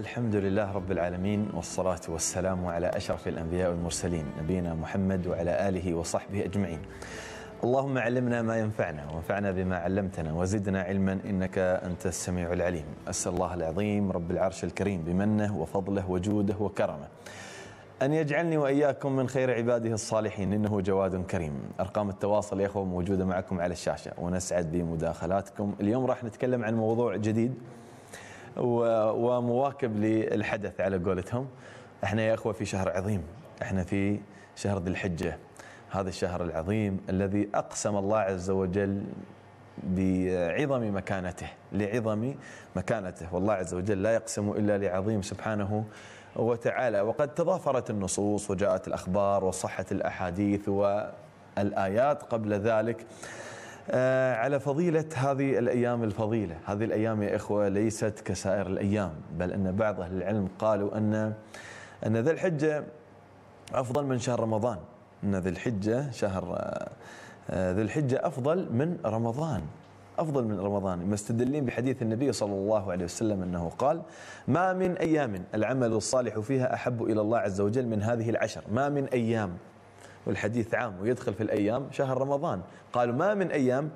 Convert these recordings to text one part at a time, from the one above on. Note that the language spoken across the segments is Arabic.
الحمد لله رب العالمين والصلاة والسلام على أشرف الأنبياء والمرسلين نبينا محمد وعلى آله وصحبه أجمعين اللهم علمنا ما ينفعنا وانفعنا بما علمتنا وزدنا علما إنك أنت السميع العليم أسأل الله العظيم رب العرش الكريم بمنه وفضله وجوده وكرمه أن يجعلني وإياكم من خير عباده الصالحين إنه جواد كريم أرقام التواصل يا أخوة موجودة معكم على الشاشة ونسعد بمداخلاتكم اليوم راح نتكلم عن موضوع جديد ومواكب للحدث على قولتهم احنا يا اخوه في شهر عظيم احنا في شهر ذي الحجه هذا الشهر العظيم الذي اقسم الله عز وجل بعظم مكانته لعظم مكانته والله عز وجل لا يقسم الا لعظيم سبحانه وتعالى وقد تضافرت النصوص وجاءت الاخبار وصحت الاحاديث والايات قبل ذلك آه، على فضيلة هذه الأيام الفضيلة هذه الأيام يا إخوة ليست كسائر الأيام بل أن بعض أهل العلم قالوا أن أن ذي الحجة أفضل من شهر رمضان أن ذي الحجة شهر آه، آه، ذي الحجة أفضل من رمضان أفضل من رمضان مستدلين بحديث النبي صلى الله عليه وسلم أنه قال ما من أيام العمل الصالح فيها أحب إلى الله عز وجل من هذه العشر ما من أيام والحديث عام ويدخل في الأيام شهر رمضان قالوا ما من أيام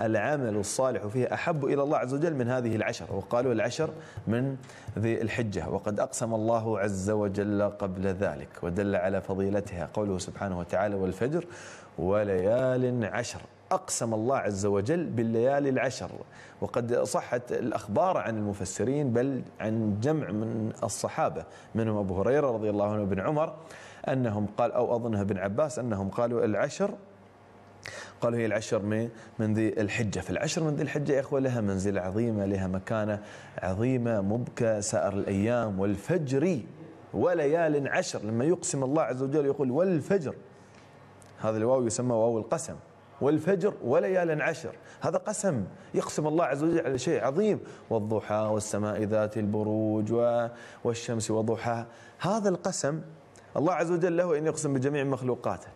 العمل الصالح فيها أحب إلى الله عز وجل من هذه العشر وقالوا العشر من ذي الحجة وقد أقسم الله عز وجل قبل ذلك ودل على فضيلتها قوله سبحانه وتعالى والفجر وليال عشر أقسم الله عز وجل بالليالي العشر وقد صحت الأخبار عن المفسرين بل عن جمع من الصحابة منهم أبو هريرة رضي الله عنه بن عمر أنهم قال أو أظنها بن عباس أنهم قالوا العشر قالوا هي العشر من من ذي الحجة فالعشر من ذي الحجة يا أخوة لها منزلة عظيمة لها مكانة عظيمة مبكى سائر الأيام والفجر وليال عشر لما يقسم الله عز وجل يقول والفجر هذا الواو يسمى واو القسم والفجر وليال عشر هذا قسم يقسم الله عز وجل على شيء عظيم والضحى والسماء ذات البروج والشمس وضحاها هذا القسم الله عز وجل له أن يقسم بجميع مخلوقاته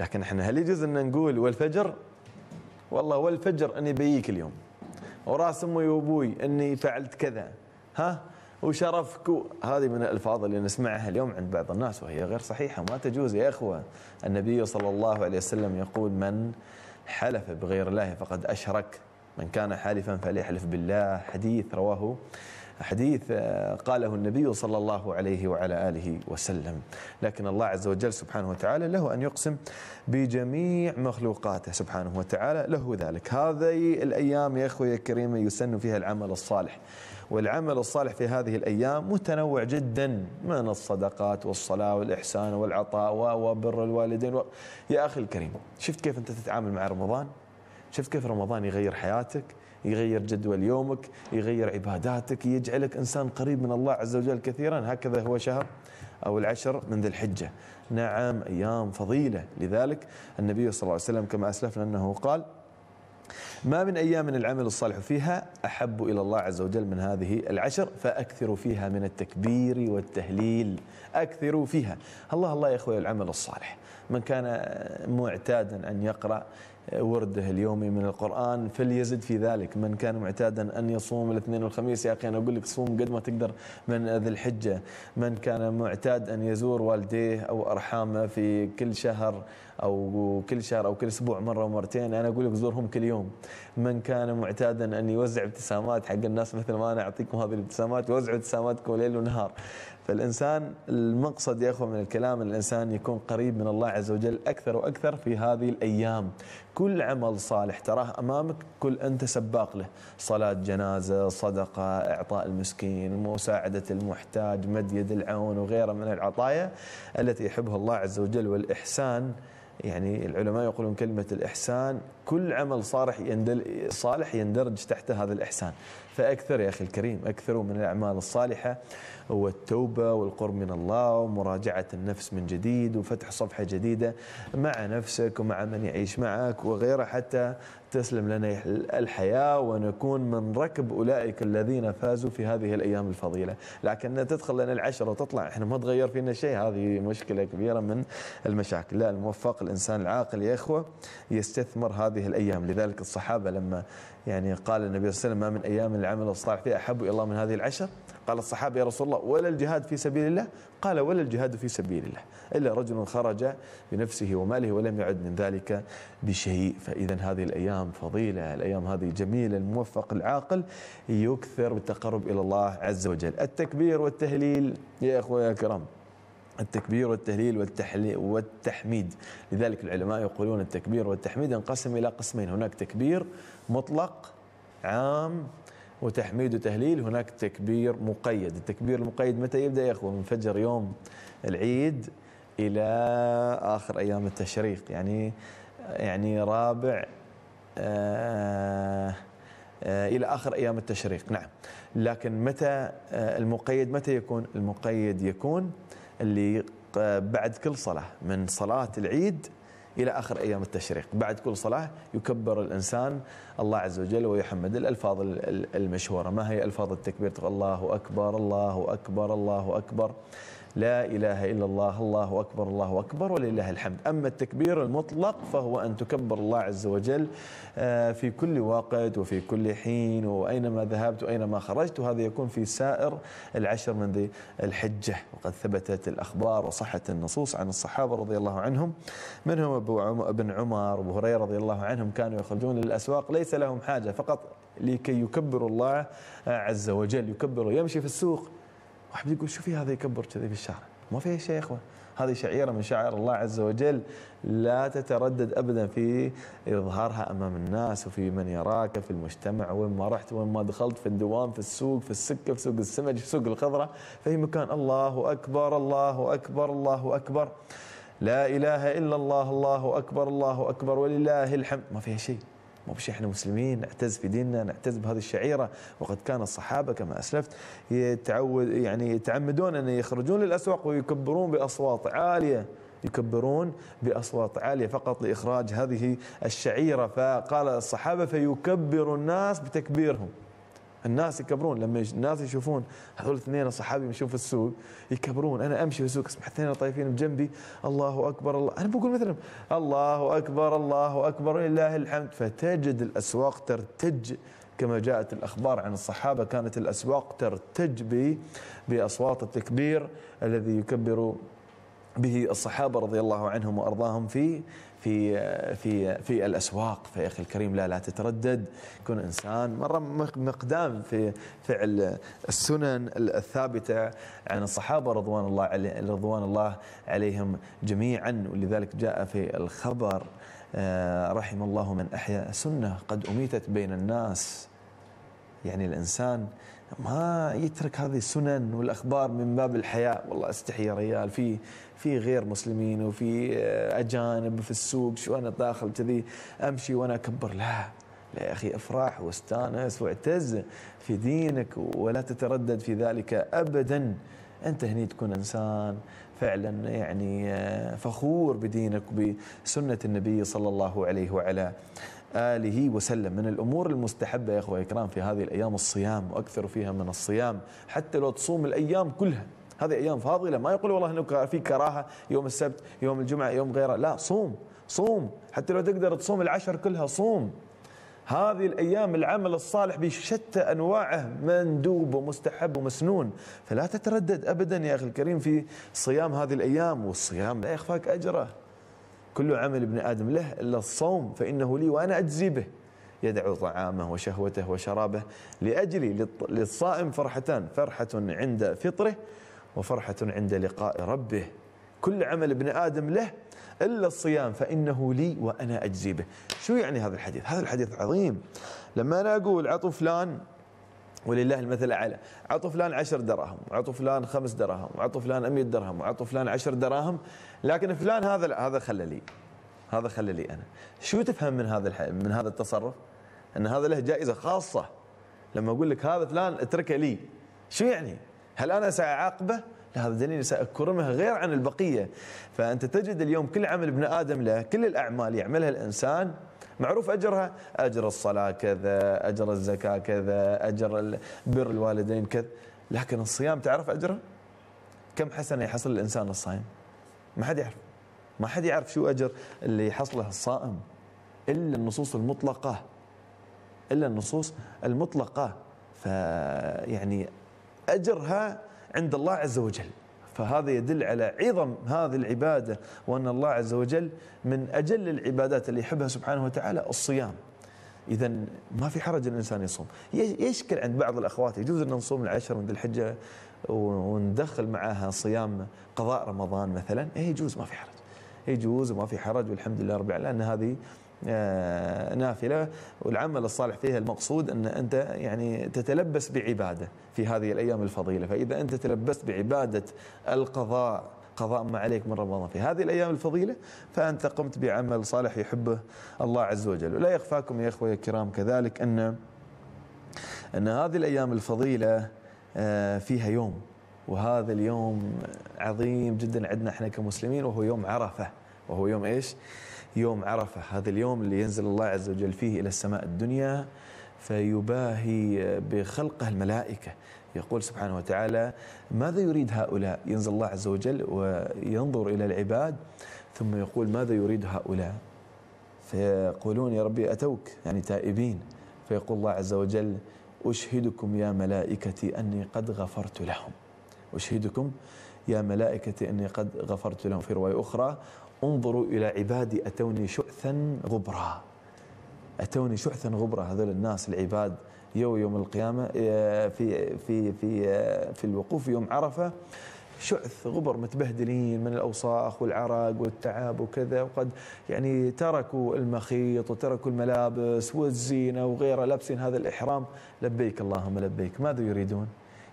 لكن احنا هل يجوز أن نقول والفجر والله والفجر أني بيك اليوم وراس أمي وأبوي أني فعلت كذا ها وشرفك هذه من الألفاظ اللي نسمعها اليوم عند بعض الناس وهي غير صحيحة ما تجوز يا أخوة النبي صلى الله عليه وسلم يقول من حلف بغير الله فقد أشرك من كان حالفا فليحلف بالله حديث رواه حديث آه، قاله النبي صلى الله عليه وعلى آله وسلم لكن الله عز وجل سبحانه وتعالى له أن يقسم بجميع مخلوقاته سبحانه وتعالى له ذلك هذه الأيام يا أخوي الكريم يسن فيها العمل الصالح والعمل الصالح في هذه الأيام متنوع جدا من الصدقات والصلاة والإحسان والعطاء وبر الوالدين و... يا أخي الكريم شفت كيف أنت تتعامل مع رمضان شفت كيف رمضان يغير حياتك يغير جدول يومك يغير عباداتك يجعلك إنسان قريب من الله عز وجل كثيرا هكذا هو شهر أو العشر من ذي الحجة نعم أيام فضيلة لذلك النبي صلى الله عليه وسلم كما أسلفنا أنه قال ما من أيام من العمل الصالح فيها أحب إلى الله عز وجل من هذه العشر فأكثروا فيها من التكبير والتهليل أكثروا فيها الله الله يا أخوي العمل الصالح من كان معتادا أن يقرأ ورده اليومي من القرآن فليزد في ذلك من كان معتادا أن يصوم الاثنين والخميس يا أخي أنا أقول لك صوم قد ما تقدر من ذي الحجة من كان معتاد أن يزور والديه أو أرحامه في كل شهر او كل شهر او كل اسبوع مره ومرتين انا اقول لك زورهم كل يوم من كان معتادا ان يوزع ابتسامات حق الناس مثل ما انا اعطيكم هذه الابتسامات وزعوا ابتساماتكم ليل ونهار فالانسان المقصد يا اخوه من الكلام ان الانسان يكون قريب من الله عز وجل اكثر واكثر في هذه الايام كل عمل صالح تراه امامك كل انت سباق له صلاه جنازه صدقه اعطاء المسكين مساعده المحتاج مد يد العون وغيره من العطايا التي يحبها الله عز وجل والاحسان يعني العلماء يقولون كلمة الإحسان كل عمل صالح يندرج تحت هذا الإحسان فأكثر يا أخي الكريم أكثروا من الأعمال الصالحة والتوبة والقرب من الله ومراجعة النفس من جديد وفتح صفحة جديدة مع نفسك ومع من يعيش معك وغيره حتى تسلم لنا الحياة ونكون من ركب أولئك الذين فازوا في هذه الأيام الفضيلة لكن تدخل لنا العشرة وتطلع إحنا ما تغير فينا شيء هذه مشكلة كبيرة من المشاكل لا الموفق الإنسان العاقل يا إخوة يستثمر هذه الأيام لذلك الصحابة لما يعني قال النبي صلى الله عليه وسلم ما من أيام العمل الصالح فيها أحب إلى الله من هذه العشر قال الصحابة يا رسول الله ولا الجهاد في سبيل الله قال ولا الجهاد في سبيل الله إلا رجل خرج بنفسه وماله ولم يعد من ذلك بشيء فإذا هذه الأيام فضيلة الأيام هذه جميلة الموفق العاقل يكثر بالتقرب إلى الله عز وجل التكبير والتهليل يا إخوة يا التكبير والتهليل والتحميد لذلك العلماء يقولون التكبير والتحميد انقسم إلى قسمين هناك تكبير مطلق عام وتحميد وتهليل هناك تكبير مقيد التكبير المقيد متى يبدأ يا أخوة من فجر يوم العيد إلى آخر أيام التشريق يعني يعني رابع آه, آه، إلى آخر أيام التشريق نعم لكن متى آه، المقيد متى يكون المقيد يكون اللي آه، بعد كل صلاة من صلاة العيد إلى آخر أيام التشريق بعد كل صلاة يكبر الإنسان الله عز وجل ويحمد الألفاظ المشهورة ما هي ألفاظ التكبير الله أكبر الله أكبر الله أكبر لا إله إلا الله الله أكبر الله أكبر ولله الحمد أما التكبير المطلق فهو أن تكبر الله عز وجل آه، في كل وقت وفي كل حين وأينما ذهبت وأينما خرجت وهذا يكون في سائر العشر من ذي الحجة وقد ثبتت الأخبار وصحة النصوص عن الصحابة رضي الله عنهم منهم أبو ابن عمر أبو هريرة رضي الله عنهم كانوا يخرجون للأسواق ليس لهم حاجة فقط لكي يكبروا الله عز وجل يكبروا يمشي في السوق واحد يقول شو في هذا يكبر كذي بالشارع ما فيها شيء يا اخوان هذه شعيره من شعائر الله عز وجل لا تتردد ابدا في اظهارها امام الناس وفي من يراك في المجتمع وين ما رحت وين ما دخلت في الدوام في السوق في السكه في سوق السمك في سوق الخضره في مكان الله اكبر الله اكبر الله اكبر لا اله الا الله الله اكبر الله اكبر ولله الحمد ما فيها شيء ما مش احنا مسلمين نعتز في ديننا نعتز بهذه الشعيره وقد كان الصحابه كما اسلفت يتعود يعني يتعمدون ان يخرجون للاسواق ويكبرون باصوات عاليه يكبرون باصوات عاليه فقط لاخراج هذه الشعيره فقال الصحابه فيكبر الناس بتكبيرهم الناس يكبرون لما الناس يشوفون هذول اثنين صحابي يمشون في السوق يكبرون انا امشي في السوق اسمع اثنين طايفين بجنبي الله اكبر الله انا بقول مثلهم الله اكبر الله اكبر لله الحمد فتجد الاسواق ترتج كما جاءت الاخبار عن الصحابه كانت الاسواق ترتج باصوات التكبير الذي يكبر به الصحابه رضي الله عنهم وارضاهم في في في في الاسواق فيا اخي الكريم لا لا تتردد كن انسان مره مقدام في فعل السنن الثابته عن الصحابه رضوان الله علي رضوان الله عليهم جميعا ولذلك جاء في الخبر آه، رحم الله من احيا سنه قد اميتت بين الناس يعني الانسان ما يترك هذه السنن والاخبار من باب الحياء والله استحي يا ريال في في غير مسلمين وفي آه، اجانب في السوق شو انا داخل كذي امشي وانا اكبر لا لا يا اخي افرح واستانس واعتز في دينك ولا تتردد في ذلك ابدا انت هني تكون انسان فعلا يعني آه، فخور بدينك وبسنه النبي صلى الله عليه وعلى آله وسلم من الأمور المستحبة يا أخوة الكرام في هذه الأيام الصيام وأكثر فيها من الصيام حتى لو تصوم الأيام كلها هذه ايام فاضله ما يقول والله انه في كراهه يوم السبت يوم الجمعه يوم غيره لا صوم صوم حتى لو تقدر تصوم العشر كلها صوم هذه الايام العمل الصالح بشتى انواعه مندوب ومستحب ومسنون فلا تتردد ابدا يا اخي الكريم في صيام هذه الايام والصيام لا يخفاك اجره كل عمل ابن ادم له الا الصوم فانه لي وانا اجزي به يدعو طعامه وشهوته وشرابه لاجلي للصائم فرحتان فرحه عند فطره وفرحة عند لقاء ربه كل عمل ابن آدم له إلا الصيام فإنه لي وأنا أجزي به شو يعني هذا الحديث؟ هذا الحديث عظيم لما أنا أقول عطوا فلان ولله المثل الأعلى عطوا فلان عشر دراهم عطوا فلان خمس دراهم عطوا فلان أمية درهم عطوا فلان عشر دراهم لكن فلان هذا هذا خلى لي هذا خلى لي أنا شو تفهم من هذا من هذا التصرف؟ أن هذا له جائزة خاصة لما أقول لك هذا فلان اتركه لي شو يعني؟ هل أنا سأعاقبه؟ لا هذا دليل سأكرمه غير عن البقية فأنت تجد اليوم كل عمل ابن آدم له كل الأعمال يعملها الإنسان معروف أجرها أجر الصلاة كذا أجر الزكاة كذا أجر بر الوالدين كذا لكن الصيام تعرف أجره كم حسنة يحصل الإنسان الصائم ما حد يعرف ما حد يعرف شو أجر اللي يحصله الصائم إلا النصوص المطلقة إلا النصوص المطلقة فيعني أجرها عند الله عز وجل فهذا يدل على عظم هذه العبادة وأن الله عز وجل من أجل العبادات اللي يحبها سبحانه وتعالى الصيام إذا ما في حرج الإنسان يصوم يشكل عند بعض الأخوات يجوز أن نصوم العشر من ذي الحجة وندخل معها صيام قضاء رمضان مثلا إيه، يجوز ما في حرج يجوز وما في حرج والحمد لله رب العالمين لأن هذه آه، نافلة والعمل الصالح فيها المقصود أن أنت يعني تتلبس بعبادة في هذه الأيام الفضيلة فإذا أنت تلبست بعبادة القضاء قضاء ما عليك من رمضان في هذه الأيام الفضيلة فأنت قمت بعمل صالح يحبه الله عز وجل ولا يخفاكم يا إخوة الكرام كذلك أن أن هذه الأيام الفضيلة آه، فيها يوم وهذا اليوم عظيم جدا عندنا احنا كمسلمين وهو يوم عرفة وهو يوم ايش؟ يوم عرفة هذا اليوم اللي ينزل الله عز وجل فيه إلى السماء الدنيا فيباهي بخلقه الملائكة يقول سبحانه وتعالى ماذا يريد هؤلاء ينزل الله عز وجل وينظر إلى العباد ثم يقول ماذا يريد هؤلاء فيقولون يا ربي أتوك يعني تائبين فيقول الله عز وجل أشهدكم يا ملائكتي أني قد غفرت لهم أشهدكم يا ملائكتي أني قد غفرت لهم في رواية أخرى انظروا إلى عبادي أتوني شؤثا غبرا أتوني شؤثا غبرا هذول الناس العباد يوم يوم القيامة آه، في في في آه، في الوقوف يوم عرفة شعث غبر متبهدلين من الاوساخ والعرق والتعب وكذا وقد يعني تركوا المخيط وتركوا الملابس والزينه وغيره لابسين هذا الاحرام لبيك اللهم لبيك ماذا يريدون؟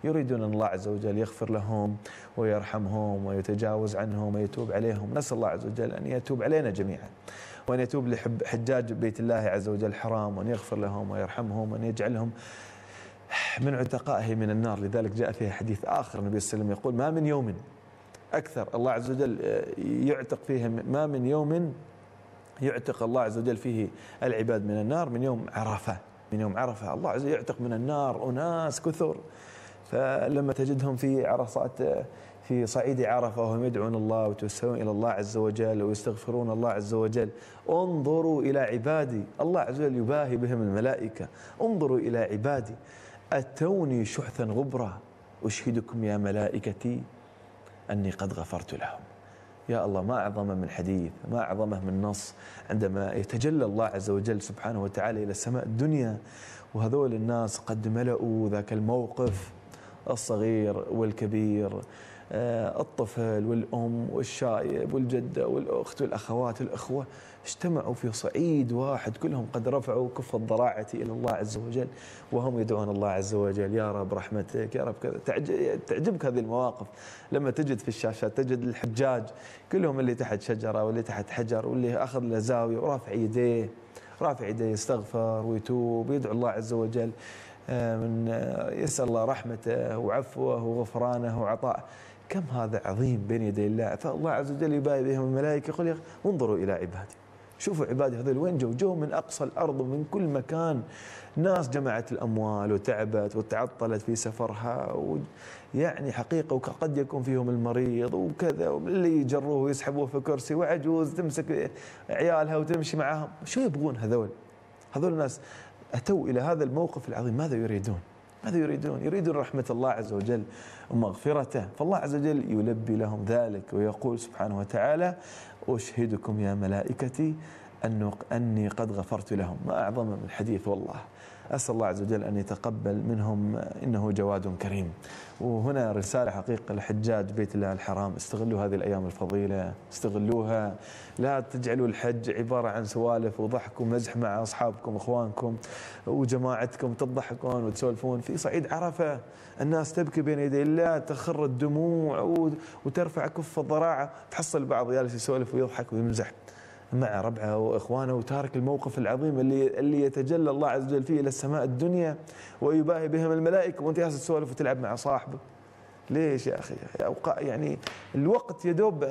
يريدون أن الله عز وجل يغفر لهم ويرحمهم ويتجاوز عنهم ويتوب عليهم نسأل الله عز وجل أن يتوب علينا جميعا وأن يتوب لحجاج بيت الله عز وجل حرام وأن يغفر لهم ويرحمهم وأن يجعلهم من عتقائه من النار لذلك جاء فيها حديث آخر النبي صلى الله عليه وسلم يقول ما من يوم أكثر الله عز وجل آه، يعتق فيه ما من يوم يعتق الله عز وجل فيه العباد من النار من يوم عرفة من يوم عرفة الله عز وجل يعتق من النار أناس كثر فلما تجدهم في عرصات في صعيد عرفة وهم يدعون الله ويتوسلون إلى الله عز وجل ويستغفرون الله عز وجل انظروا إلى عبادي الله عز وجل يباهي بهم الملائكة انظروا إلى عبادي أتوني شحثا غبرا أشهدكم يا ملائكتي أني قد غفرت لهم يا الله ما أعظمه من حديث ما أعظمه من نص عندما يتجلى الله عز وجل سبحانه وتعالى إلى السماء الدنيا وهذول الناس قد ملأوا ذاك الموقف الصغير والكبير آه، الطفل والأم والشايب والجدة والأخت والأخوات الأخوة اجتمعوا في صعيد واحد كلهم قد رفعوا كف الضراعة إلى الله عز وجل وهم يدعون الله عز وجل يا رب رحمتك يا رب كذا تعجبك هذه المواقف لما تجد في الشاشات تجد الحجاج كلهم اللي تحت شجرة واللي تحت حجر واللي أخذ له زاوية ورافع يديه رافع يديه يستغفر ويتوب ويدعو الله عز وجل آه، من آه، يسأل الله رحمته وعفوه وغفرانه وعطاءه كم هذا عظيم بين يدي الله فالله عز وجل يباهي بهم الملائكة يقول انظروا إلى عبادي شوفوا عبادي هذول وين جو جو من أقصى الأرض ومن كل مكان ناس جمعت الأموال وتعبت وتعطلت في سفرها يعني حقيقة وقد يكون فيهم المريض وكذا واللي يجروه ويسحبوه في كرسي وعجوز تمسك عيالها وتمشي معاهم شو يبغون هذول هذول الناس أتوا إلى هذا الموقف العظيم ماذا يريدون؟ ماذا يريدون؟ يريدون رحمة الله عز وجل ومغفرته فالله عز وجل يلبي لهم ذلك ويقول سبحانه وتعالى أشهدكم يا ملائكتي أني قد غفرت لهم ما أعظم من الحديث والله أسأل الله عز وجل أن يتقبل منهم إنه جواد كريم وهنا رسالة حقيقة لحجاج بيت الله الحرام استغلوا هذه الأيام الفضيلة استغلوها لا تجعلوا الحج عبارة عن سوالف وضحك ومزح مع أصحابكم وإخوانكم وجماعتكم تضحكون وتسولفون في صعيد عرفة الناس تبكي بين يدي الله تخر الدموع وترفع كف الضراعة تحصل بعض جالس يسولف ويضحك ويمزح مع ربعه واخوانه وتارك الموقف العظيم اللي اللي يتجلى الله عز وجل فيه الى السماء الدنيا ويباهي بهم الملائكه وانت جالس تسولف وتلعب مع صاحبك ليش يا اخي يعني الوقت يدوب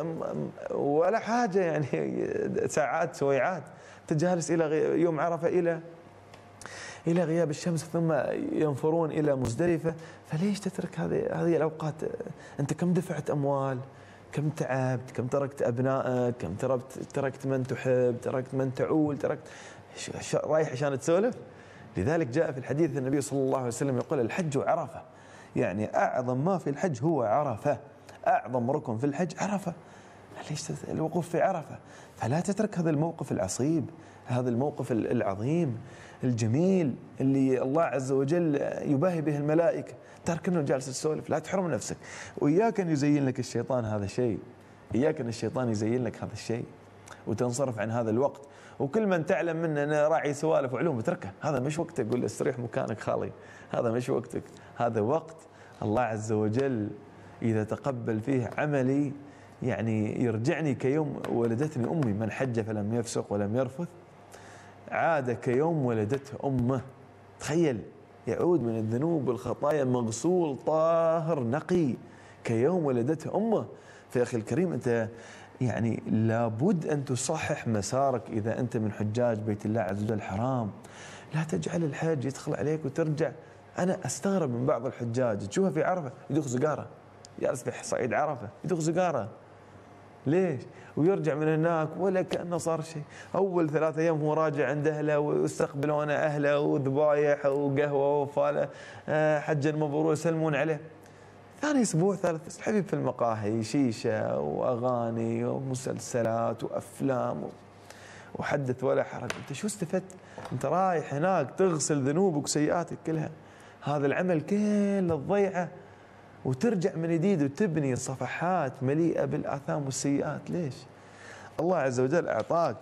ولا حاجه يعني ساعات سويعات تجالس الى يوم عرفه الى الى غياب الشمس ثم ينفرون الى مزدلفه فليش تترك هذه هذه الاوقات انت كم دفعت اموال كم تعبت كم تركت أبنائك كم تركت, تركت من تحب تركت من تعول تركت رايح عشان تسولف لذلك جاء في الحديث النبي صلى الله عليه وسلم يقول الحج عرفة يعني أعظم ما في الحج هو عرفة أعظم ركن في الحج عرفة ليش الوقوف في عرفة فلا تترك هذا الموقف العصيب هذا الموقف العظيم الجميل اللي الله عز وجل يباهي به الملائكة ترك أنه جالس تسولف لا تحرم نفسك وإياك أن يزين لك الشيطان هذا الشيء إياك أن الشيطان يزين لك هذا الشيء وتنصرف عن هذا الوقت وكل من تعلم منه انه راعي سوالف وعلوم اتركه هذا مش وقتك قول استريح مكانك خالي هذا مش وقتك هذا وقت الله عز وجل اذا تقبل فيه عملي يعني يرجعني كيوم ولدتني أمي من حج فلم يفسق ولم يرفث عاد كيوم ولدته أمه تخيل يعود من الذنوب والخطايا مغسول طاهر نقي كيوم ولدته أمه فيا أخي الكريم أنت يعني لابد أن تصحح مسارك إذا أنت من حجاج بيت الله عز وجل حرام لا تجعل الحج يدخل عليك وترجع أنا أستغرب من بعض الحجاج تشوفه في عرفة يدخل زقارة جالس في صعيد عرفة يدخل زقارة ليش؟ ويرجع من هناك ولا كانه صار شيء، اول ثلاثة ايام هو راجع عند اهله واستقبلونا اهله وذبايح وقهوه وفاله آه، حجا مبرور يسلمون عليه. ثاني اسبوع ثالث حبيب في المقاهي شيشه واغاني ومسلسلات وافلام و... وحدث ولا حرج، انت شو استفدت؟ انت رايح هناك تغسل ذنوبك وسيئاتك كلها. هذا العمل كله تضيعه وترجع من جديد وتبني صفحات مليئه بالاثام والسيئات ليش؟ الله عز وجل اعطاك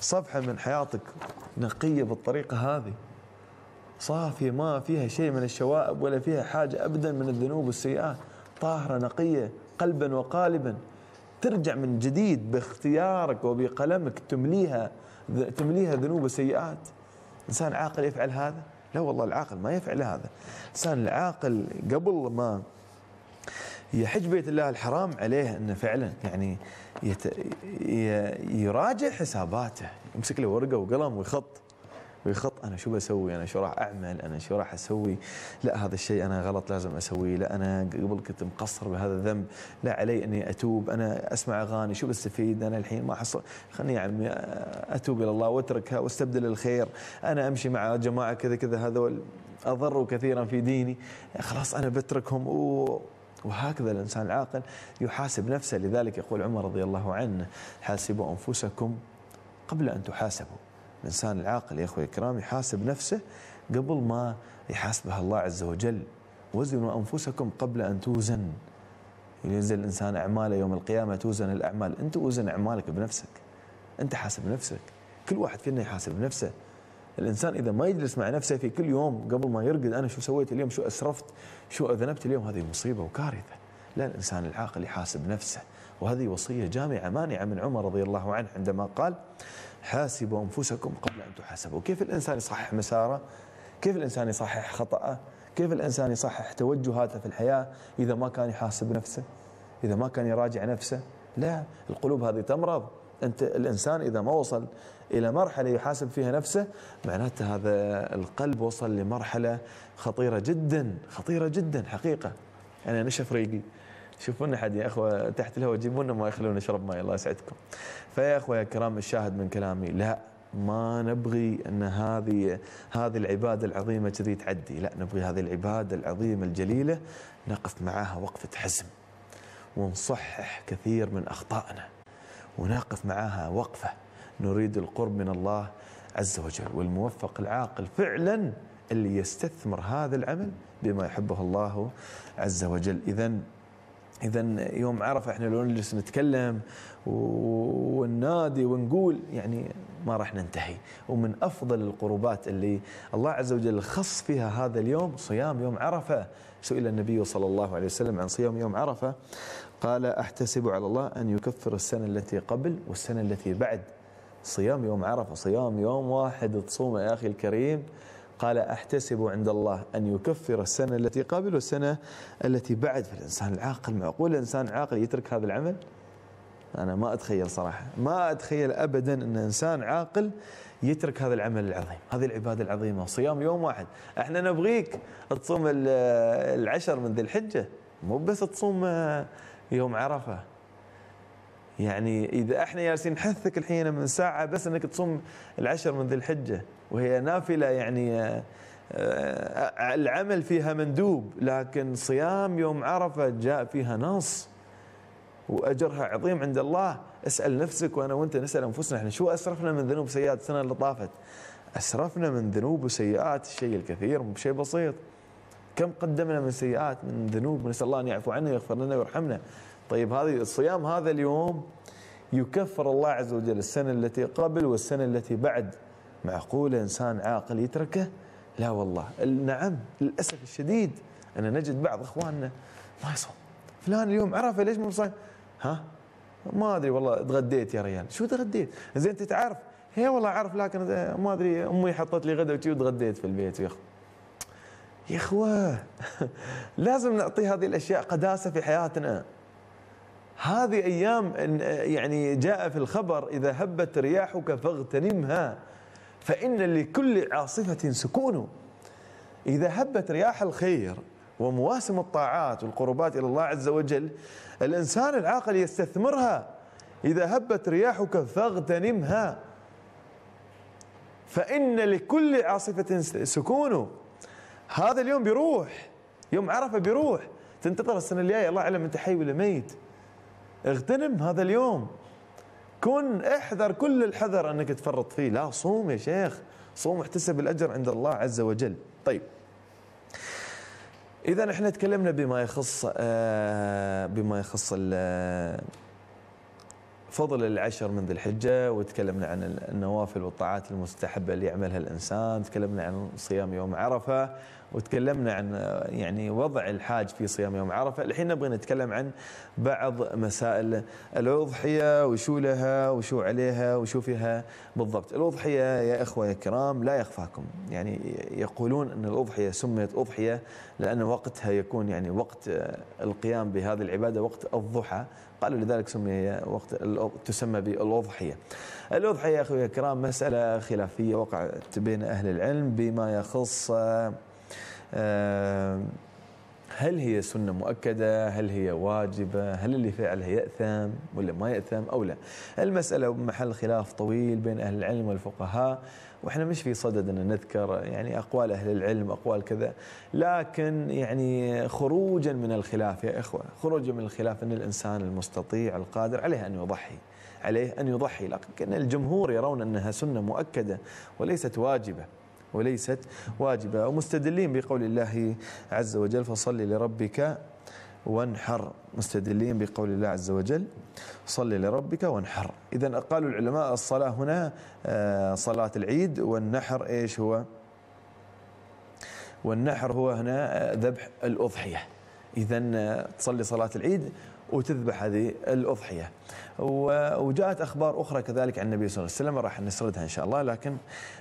صفحه من حياتك نقيه بالطريقه هذه صافيه ما فيها شيء من الشوائب ولا فيها حاجه ابدا من الذنوب والسيئات طاهره نقيه قلبا وقالبا ترجع من جديد باختيارك وبقلمك تمليها تمليها ذنوب وسيئات انسان عاقل يفعل هذا؟ لا والله العاقل ما يفعل هذا الانسان العاقل قبل ما هي حج بيت الله الحرام عليه انه فعلا يعني يت... يراجع حساباته يمسك له ورقه وقلم ويخط ويخط انا شو بسوي انا شو راح اعمل انا شو راح اسوي لا هذا الشيء انا غلط لازم اسويه لا انا قبل كنت مقصر بهذا الذنب لا علي اني اتوب انا اسمع اغاني شو بستفيد انا الحين ما حصل خلني يا عمي اتوب الى الله واتركها واستبدل الخير انا امشي مع جماعه كذا كذا هذول اضروا كثيرا في ديني خلاص انا بتركهم و وهكذا الإنسان العاقل يحاسب نفسه لذلك يقول عمر رضي الله عنه حاسبوا أنفسكم قبل أن تحاسبوا الإنسان العاقل يا أخوي الكرام يحاسب نفسه قبل ما يحاسبها الله عز وجل وزنوا أنفسكم قبل أن توزن ينزل الإنسان أعماله يوم القيامة توزن الأعمال أنت وزن أعمالك بنفسك أنت حاسب نفسك كل واحد فينا يحاسب نفسه الانسان اذا ما يجلس مع نفسه في كل يوم قبل ما يرقد انا شو سويت اليوم شو اسرفت شو اذنبت اليوم هذه مصيبه وكارثه لا الانسان العاقل يحاسب نفسه وهذه وصيه جامعه مانعه من عمر رضي الله عنه عندما قال حاسبوا انفسكم قبل ان تحاسبوا كيف الانسان يصحح مساره كيف الانسان يصحح خطاه كيف الانسان يصحح توجهاته في الحياه اذا ما كان يحاسب نفسه اذا ما كان يراجع نفسه لا القلوب هذه تمرض أنت الإنسان إذا ما وصل إلى مرحلة يحاسب فيها نفسه معناته هذا القلب وصل لمرحلة خطيرة جدا خطيرة جدا حقيقة أنا نشف ريقي شوفونا حد يا اخوه تحت الهواء جيبوا لنا ما يخلونا نشرب ماي الله يسعدكم. فيا اخوه الكرام الشاهد من كلامي لا ما نبغي ان هذه هذه العباده العظيمه كذي تعدي، لا نبغي هذه العباده العظيمه الجليله نقف معاها وقفه حزم ونصحح كثير من اخطائنا. ونقف معها وقفة نريد القرب من الله عز وجل والموفق العاقل فعلا اللي يستثمر هذا العمل بما يحبه الله عز وجل إذا إذا يوم عرفة احنا لو نجلس نتكلم وننادي ونقول يعني ما راح ننتهي ومن أفضل القربات اللي الله عز وجل خص فيها هذا اليوم صيام يوم عرفة سئل النبي صلى الله عليه وسلم عن صيام يوم عرفة قال أحتسب على الله أن يكفر السنة التي قبل والسنة التي بعد صيام يوم عرفة صيام يوم واحد تصومه يا أخي الكريم قال أحتسب عند الله أن يكفر السنة التي قبل والسنة التي بعد فالإنسان العاقل معقول الإنسان عاقل يترك هذا العمل أنا ما أتخيل صراحة ما أتخيل أبدا أن إنسان عاقل يترك هذا العمل العظيم هذه العبادة العظيمة صيام يوم واحد احنا نبغيك تصوم العشر من ذي الحجة مو بس تصوم يوم عرفه يعني اذا احنا جالسين نحثك الحين من ساعه بس انك تصوم العشر من ذي الحجه وهي نافله يعني آه، آه، العمل فيها مندوب لكن صيام يوم عرفه جاء فيها نص واجرها عظيم عند الله اسال نفسك وانا وانت نسال انفسنا احنا شو اسرفنا من ذنوب سيئات السنه اللي طافت اسرفنا من ذنوب وسيئات الشيء الكثير مو شيء بسيط كم قدمنا من سيئات من ذنوب نسال الله ان يعفو عنا ويغفر لنا ويرحمنا طيب هذه الصيام هذا اليوم يكفر الله عز وجل السنه التي قبل والسنه التي بعد معقول انسان عاقل يتركه لا والله نعم للاسف الشديد انا نجد بعض اخواننا ما يصوم فلان اليوم عرفه ليش ما صايم ها ما ادري والله تغديت يا ريال شو تغديت زين انت تعرف هي والله عارف لكن ما ادري امي حطت لي غدا وتغديت في البيت يا اخي يا إخوة لازم نعطي هذه الأشياء قداسة في حياتنا هذه أيام يعني جاء في الخبر إذا هبت رياحك فاغتنمها فإن لكل عاصفة سكون إذا هبت رياح الخير ومواسم الطاعات والقربات إلى الله عز وجل الإنسان العاقل يستثمرها إذا هبت رياحك فاغتنمها فإن لكل عاصفة سكون هذا اليوم بيروح يوم عرفه بيروح تنتظر السنه الجايه الله اعلم انت حي ولا ميت اغتنم هذا اليوم كن احذر كل الحذر انك تفرط فيه لا صوم يا شيخ صوم واحتسب الاجر عند الله عز وجل طيب اذا احنا تكلمنا بما يخص آه، بما يخص فضل العشر من ذي الحجة وتكلمنا عن النوافل والطاعات المستحبة اللي يعملها الإنسان تكلمنا عن صيام يوم عرفة وتكلمنا عن يعني وضع الحاج في صيام يوم عرفة الحين نبغى نتكلم عن بعض مسائل الأضحية وشو لها وشو عليها وشو فيها بالضبط الأضحية يا إخوة يا كرام لا يخفاكم يعني يقولون أن الأضحية سميت أضحية لأن وقتها يكون يعني وقت آه، القيام بهذه العبادة وقت الضحى قالوا لذلك سمي وقت تسمى بالأضحية الأضحية يا أخوي الكرام مسألة خلافية وقعت بين أهل العلم بما يخص هل هي سنة مؤكدة هل هي واجبة هل اللي فعلها يأثم ولا ما يأثم أو لا المسألة محل خلاف طويل بين أهل العلم والفقهاء واحنا مش في صدد ان نذكر يعني اقوال اهل العلم اقوال كذا لكن يعني خروجا من الخلاف يا اخوه خروجا من الخلاف ان الانسان المستطيع القادر عليه ان يضحي عليه ان يضحي لكن الجمهور يرون انها سنه مؤكده وليست واجبه وليست واجبه ومستدلين بقول الله عز وجل فصل لربك وانحر مستدلين بقول الله عز وجل صل لربك وانحر إذا قالوا العلماء الصلاة هنا آه، صلاة العيد والنحر إيش هو والنحر هو هنا آه، ذبح الأضحية إذا آه، تصلي صلاة العيد وتذبح هذه الأضحية وجاءت أخبار أخرى كذلك عن النبي صلى الله عليه وسلم راح نسردها إن شاء الله لكن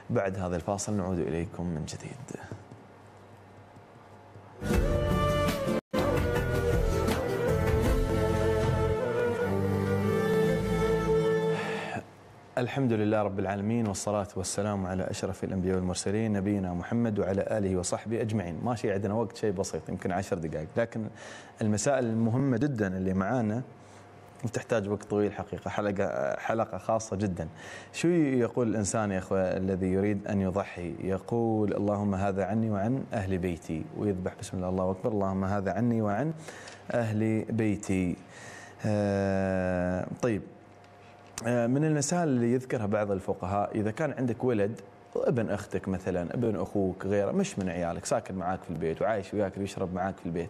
بعد هذا الفاصل نعود إليكم من جديد الحمد لله رب العالمين والصلاة والسلام على أشرف الأنبياء والمرسلين نبينا محمد وعلى آله وصحبه أجمعين ماشي عندنا وقت شيء بسيط يمكن عشر دقائق لكن المسائل المهمة جدا اللي معانا تحتاج وقت طويل حقيقة حلقة, حلقة خاصة جدا شو يقول الإنسان يا أخوة الذي يريد أن يضحي يقول اللهم هذا عني وعن أهل بيتي ويذبح بسم الله الله أكبر اللهم هذا عني وعن أهل بيتي آه طيب آه، من المسائل اللي يذكرها بعض الفقهاء اذا كان عندك ولد ابن اختك مثلا ابن اخوك غيره مش من عيالك ساكن معاك في البيت وعايش وياك ويشرب معاك في البيت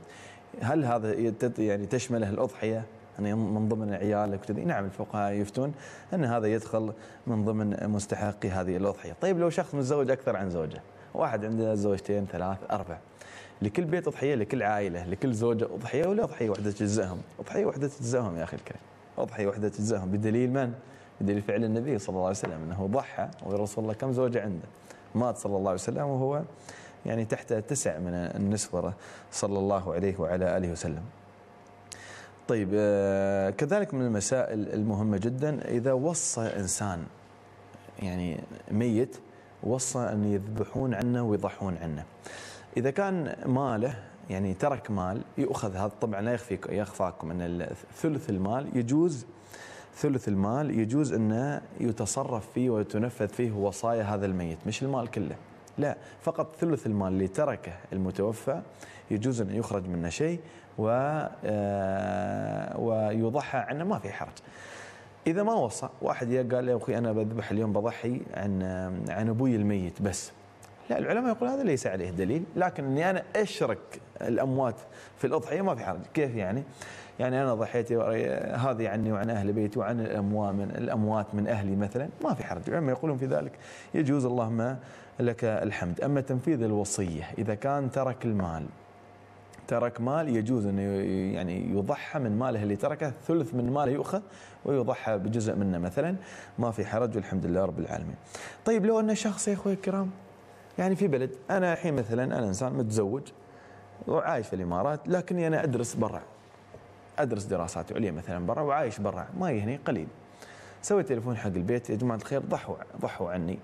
هل هذا يعني تشمله الاضحيه يعني من ضمن عيالك وكذي نعم الفقهاء يفتون ان هذا يدخل من ضمن مستحق هذه الاضحيه طيب لو شخص متزوج اكثر عن زوجه واحد عنده زوجتين ثلاث اربع لكل بيت اضحيه لكل عائله لكل زوجه اضحيه ولا اضحيه وحده تجزئهم اضحيه وحده تجزئهم يا اخي الكريم أضحي وحدة تجزاهم بدليل من؟ بدليل فعل النبي صلى الله عليه وسلم أنه ضحى ورسول الله كم زوجة عنده مات صلى الله عليه وسلم وهو يعني تحت تسع من النسورة صلى الله عليه وعلى آله وسلم طيب آه، كذلك من المسائل المهمة جدا إذا وصى إنسان يعني ميت وصى أن يذبحون عنه ويضحون عنه إذا كان ماله يعني ترك مال يؤخذ هذا طبعا لا يخفيك يخفاكم ان ثلث المال يجوز ثلث المال يجوز انه يتصرف فيه وتنفذ فيه وصايا هذا الميت مش المال كله لا فقط ثلث المال اللي تركه المتوفى يجوز أن يخرج منه شيء و آه، ويضحى عنه ما في حرج إذا ما وصى واحد قال يا أخي أنا بذبح اليوم بضحي عن آه، عن أبوي الميت بس لا العلماء يقول هذا ليس عليه دليل لكن اني انا اشرك الاموات في الاضحيه ما في حرج كيف يعني؟ يعني انا ضحيتي هذه عني وعن اهل بيتي وعن الاموات من الاموات من اهلي مثلا ما في حرج العلماء يقولون في ذلك يجوز اللهم لك الحمد اما تنفيذ الوصيه اذا كان ترك المال ترك مال يجوز انه يعني يضحى من ماله اللي تركه ثلث من ماله يؤخذ ويضحى بجزء منه مثلا ما في حرج والحمد لله رب العالمين. طيب لو ان شخص يا اخوي الكرام يعني في بلد انا الحين مثلا انا انسان متزوج وعايش في الامارات لكني انا ادرس برا ادرس دراسات عليا مثلا برا وعايش برا ما يهني قليل سويت تليفون حق البيت يا جماعه الخير ضحوا ضحوا عني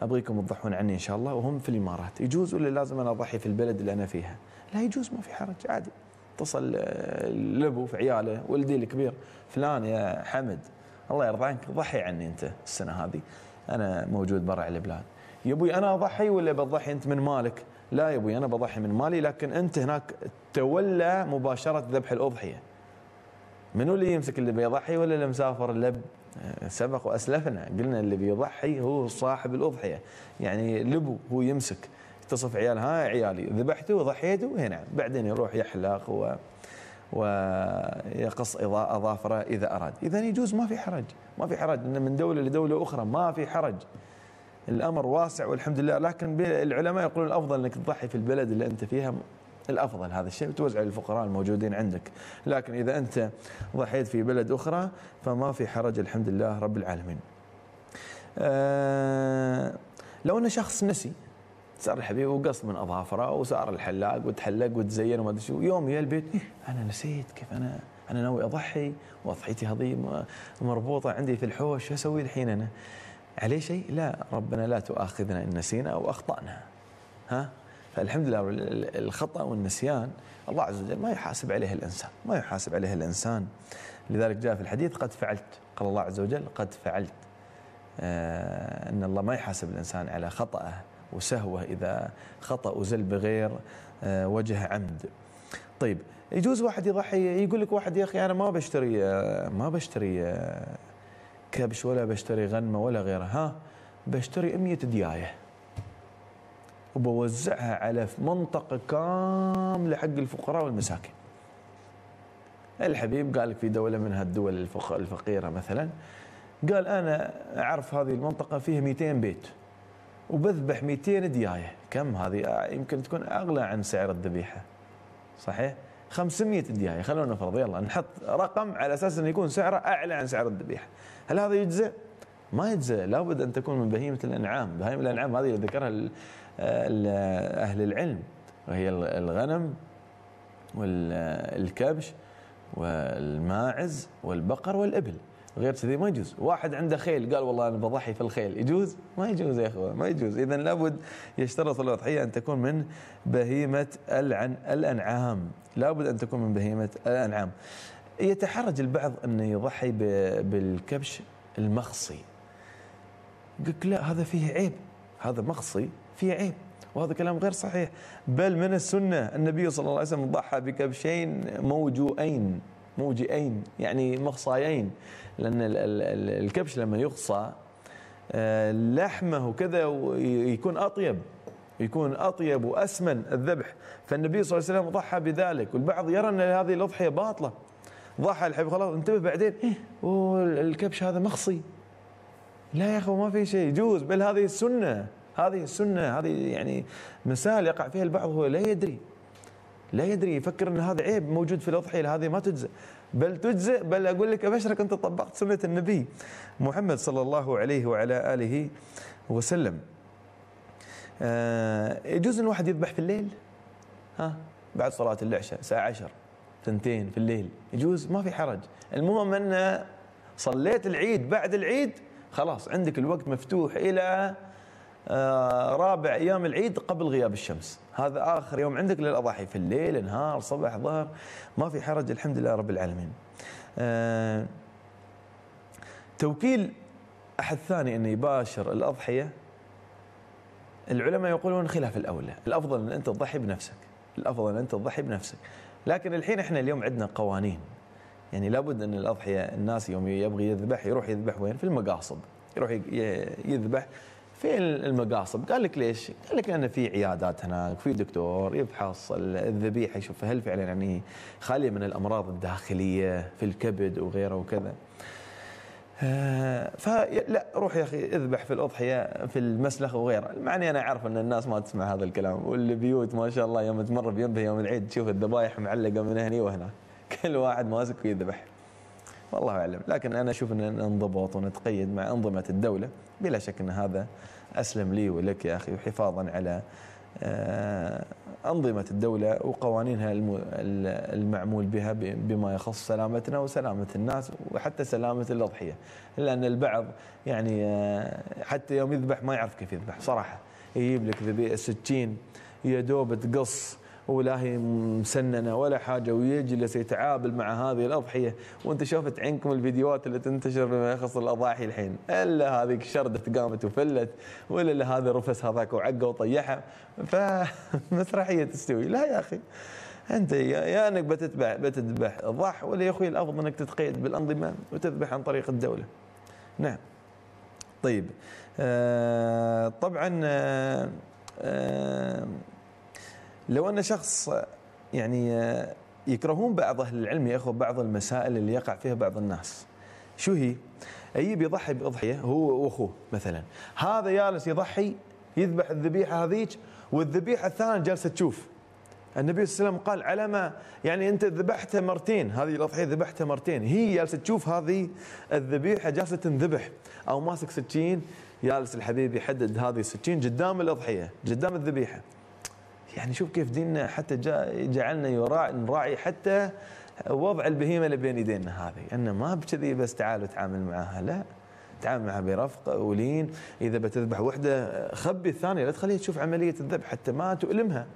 ابغيكم تضحون عني ان شاء الله وهم في الامارات يجوز ولا لازم انا اضحي في البلد اللي انا فيها لا يجوز ما في حرج عادي اتصل آه، لابو في عياله ولدي الكبير فلان يا حمد الله يرضى عنك ضحي عني انت السنه هذه انا موجود برا على البلاد يا ابوي انا اضحي ولا بتضحي انت من مالك؟ لا يا ابوي انا بضحي من مالي لكن انت هناك تولى مباشره ذبح الاضحيه. منو اللي يمسك اللي بيضحي ولا اللي مسافر سبق واسلفنا قلنا اللي بيضحي هو صاحب الاضحيه يعني لبو هو يمسك يتصف عيال ها عيالي ذبحته وضحيته هنا بعدين يروح يحلق و ويقص اظافره اذا اراد، اذا يجوز ما في حرج، ما في حرج ان من دوله لدوله اخرى ما في حرج. الامر واسع والحمد لله لكن العلماء يقولون الافضل انك تضحي في البلد اللي انت فيها الافضل هذا الشيء وتوزع للفقراء الموجودين عندك لكن اذا انت ضحيت في بلد اخرى فما في حرج الحمد لله رب العالمين أه لو ان شخص نسي صار الحبيب وقص من اظافره وصار الحلاق وتحلق وتزين وما ادري شو يوم يا البيت إيه، انا نسيت كيف انا انا ناوي اضحي واضحيتي هذه مربوطه عندي في الحوش شو اسوي الحين انا؟ عليه شيء لا ربنا لا تؤاخذنا إن نسينا أو أخطأنا ها فالحمد لله الخطأ والنسيان الله عز وجل ما يحاسب عليه الإنسان ما يحاسب عليه الإنسان لذلك جاء في الحديث قد فعلت قال الله عز وجل قد فعلت آه أن الله ما يحاسب الإنسان على خطأه وسهوة إذا خطأ وزل بغير آه وجه عمد طيب يجوز واحد يضحي يقول لك واحد يا أخي أنا ما بشتري آه، ما بشتري آه، كبش ولا بشتري غنمة ولا غيرها ها بشتري 100 دياية وبوزعها على منطقة كاملة حق الفقراء والمساكين الحبيب قال لك في دولة من هالدول الفقيرة مثلا قال أنا أعرف هذه المنطقة فيها 200 بيت وبذبح 200 دياية كم هذه آه، يمكن تكون أغلى عن سعر الذبيحة صحيح 500 ديهايه خلونا نفرض يلا نحط رقم على اساس انه يكون سعره اعلى عن سعر الذبيحه هل هذا يجزئ؟ ما يجزئ لابد ان تكون من بهيمه الانعام بهيمه الانعام هذه اللي ذكرها اهل العلم وهي الغنم والكبش والماعز والبقر والابل غير كذي ما يجوز واحد عنده خيل قال والله انا بضحي في الخيل يجوز ما يجوز يا اخوان ما يجوز اذا لابد يشترط الاضحيه ان تكون من بهيمه العن الانعام لابد ان تكون من بهيمه الانعام يتحرج البعض انه يضحي بالكبش المخصي قلت لا هذا فيه عيب هذا مخصي فيه عيب وهذا كلام غير صحيح بل من السنه النبي صلى الله عليه وسلم ضحى بكبشين موجوئين موجئين يعني مغصايين لأن الكبش لما يغصى آه، لحمه وكذا يكون أطيب يكون أطيب وأسمن الذبح فالنبي صلى الله عليه وسلم ضحى بذلك والبعض يرى أن هذه الأضحية باطلة ضحى الحبيب خلاص انتبه بعدين إيه الكبش هذا مخصي لا يا أخو ما في شيء يجوز بل هذه السنة هذه السنة هذه يعني مسائل يقع فيها البعض هو لا يدري لا يدري يفكر ان هذا عيب موجود في الاضحيه هذه ما تجزئ بل تجزئ بل اقول لك ابشرك انت طبقت سنه النبي محمد صلى الله عليه وعلى اله وسلم. آه، يجوز ان الواحد يذبح في الليل ها بعد صلاه العشاء الساعه 10 ثنتين في الليل يجوز ما في حرج المهم ان صليت العيد بعد العيد خلاص عندك الوقت مفتوح الى آه، رابع ايام العيد قبل غياب الشمس هذا اخر يوم عندك للاضاحي في الليل نهار صبح ظهر ما في حرج الحمد لله رب العالمين آه، توكيل احد ثاني انه يباشر الاضحيه العلماء يقولون خلاف الاولى الافضل ان انت تضحي بنفسك الافضل ان انت تضحي بنفسك لكن الحين احنا اليوم عندنا قوانين يعني لابد ان الاضحيه الناس يوم يبغي يذبح يروح يذبح وين في المقاصد يروح يذبح في المقاصب قال لك ليش؟ قال لك لان في عيادات هناك في دكتور يفحص الذبيحه يشوف هل فعلا يعني خاليه من الامراض الداخليه في الكبد وغيره وكذا. آه، فلا روح يا اخي اذبح في الاضحيه في المسلخ وغيره، معني انا اعرف ان الناس ما تسمع هذا الكلام والبيوت ما شاء الله يوم تمر بينبه يوم العيد تشوف الذبايح معلقه من هنا وهناك، كل واحد ماسك ويذبح. والله اعلم لكن انا اشوف ان ننضبط ونتقيد مع انظمه الدوله بلا شك ان هذا اسلم لي ولك يا اخي وحفاظا على آه، أنظمة الدولة وقوانينها المعمول بها بما يخص سلامتنا وسلامة الناس وحتى سلامة الأضحية لأن البعض يعني آه، حتى يوم يذبح ما يعرف كيف يذبح صراحة يجيب لك 60 يا دوب تقص ولا هي مسننه ولا حاجه ويجلس يتعامل مع هذه الاضحيه وانت شفت عينكم الفيديوهات اللي تنتشر بما يخص الاضاحي الحين الا هذيك شردت قامت وفلت ولا الا هذا رفس هذاك وعقه وطيحه فمسرحيه تستوي لا يا اخي انت يا, يا انك بتتبع بتذبح ضح ولا يا اخوي الافضل انك تتقيد بالانظمه وتذبح عن طريق الدوله. نعم. طيب آه طبعا آه آه لو ان شخص يعني يكرهون بعض اهل العلم يا بعض المسائل اللي يقع فيها بعض الناس شو هي؟ اي يضحي بأضحية هو وأخوه مثلا هذا جالس يضحي يذبح الذبيحة هذيك والذبيحة الثانية جالسة تشوف النبي صلى الله عليه وسلم قال على ما يعني أنت ذبحتها مرتين هذه الأضحية ذبحتها مرتين هي جالسة تشوف هذه الذبيحة جالسة تنذبح أو ماسك سكين جالس الحبيب يحدد هذه السكين قدام الأضحية قدام الذبيحة يعني شوف كيف ديننا حتى جعلنا يراعي نراعي حتى وضع البهيمه اللي بين ايدينا هذه انه ما بكذي بس تعال وتعامل معاها لا تعامل معها برفق ولين اذا بتذبح وحده خبي الثانيه لا تخليها تشوف عمليه الذبح حتى ما تؤلمها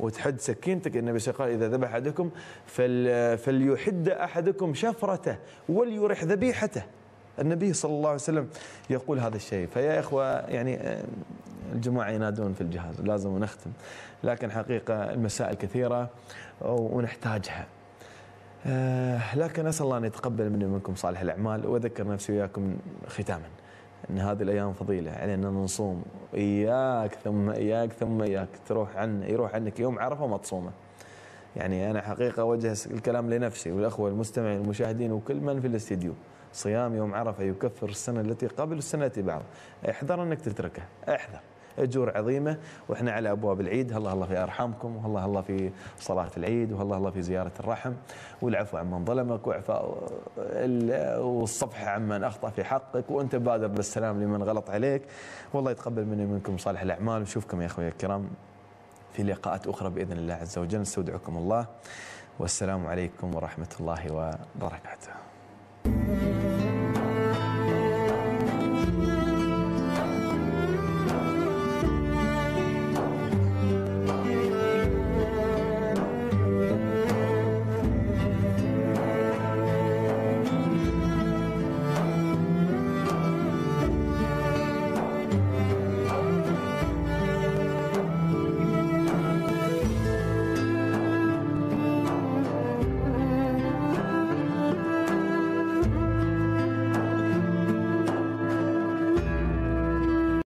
وتحد سكينتك النبي صلى الله عليه وسلم قال اذا ذبح احدكم فل فليحد احدكم شفرته وليرح ذبيحته النبي صلى الله عليه وسلم يقول هذا الشيء فيا اخوه يعني الجماعة ينادون في الجهاز لازم نختم لكن حقيقة المسائل كثيرة ونحتاجها آه، لكن أسأل الله أن يتقبل مني ومنكم صالح الأعمال وأذكر نفسي وياكم ختاما أن هذه الأيام فضيلة علينا نصوم إياك ثم إياك ثم إياك تروح عن يروح عنك يوم عرفة ما تصومه يعني أنا حقيقة أوجه الكلام لنفسي والأخوة المستمعين والمشاهدين وكل من في الاستديو صيام يوم عرفة يكفر السنة التي قبل السنة التي بعد احذر أنك تتركه احذر اجور عظيمه واحنا على ابواب العيد هلا هلا في ارحامكم والله هلا في صلاه العيد وهلا هلا في زياره الرحم والعفو عمن ظلمك واعفاء عن عمن اخطا في حقك وانت بادر بالسلام لمن غلط عليك والله يتقبل مني منكم صالح الاعمال ونشوفكم يا اخوي الكرام في لقاءات اخرى باذن الله عز وجل نستودعكم الله والسلام عليكم ورحمه الله وبركاته.